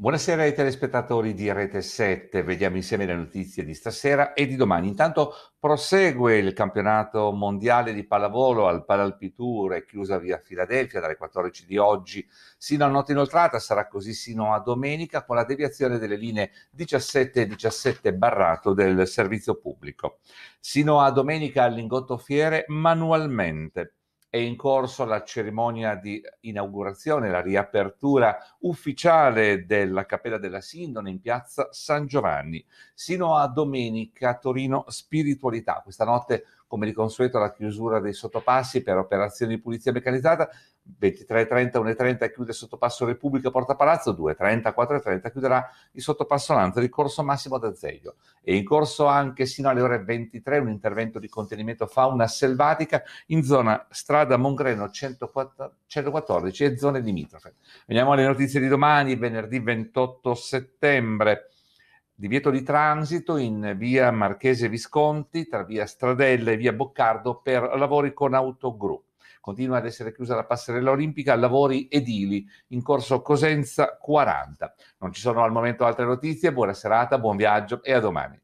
Buonasera ai telespettatori di Rete 7, vediamo insieme le notizie di stasera e di domani. Intanto prosegue il campionato mondiale di pallavolo al Palalpiture, chiusa via Filadelfia dalle 14 di oggi sino a notte inoltrata, sarà così sino a domenica con la deviazione delle linee 17 e 17 barrato del servizio pubblico. Sino a domenica all'ingotto Fiere manualmente è in corso la cerimonia di inaugurazione, la riapertura ufficiale della Cappella della Sindone in piazza San Giovanni. Sino a domenica Torino Spiritualità, questa notte come di consueto la chiusura dei sottopassi per operazioni di pulizia meccanizzata, 23.30, 1.30 chiude sottopasso Repubblica Porta Palazzo, 2.30, 4.30 chiuderà il sottopasso Lanza di Corso Massimo d'Azeglio. E in corso anche sino alle ore 23 un intervento di contenimento fauna selvatica in zona strada Mongreno 114 e zone limitrofe. Veniamo alle notizie di domani, venerdì 28 settembre divieto di transito in via Marchese Visconti tra via Stradella e via Boccardo per lavori con autogru. Continua ad essere chiusa la passerella olimpica lavori edili in corso Cosenza 40. Non ci sono al momento altre notizie, buona serata, buon viaggio e a domani.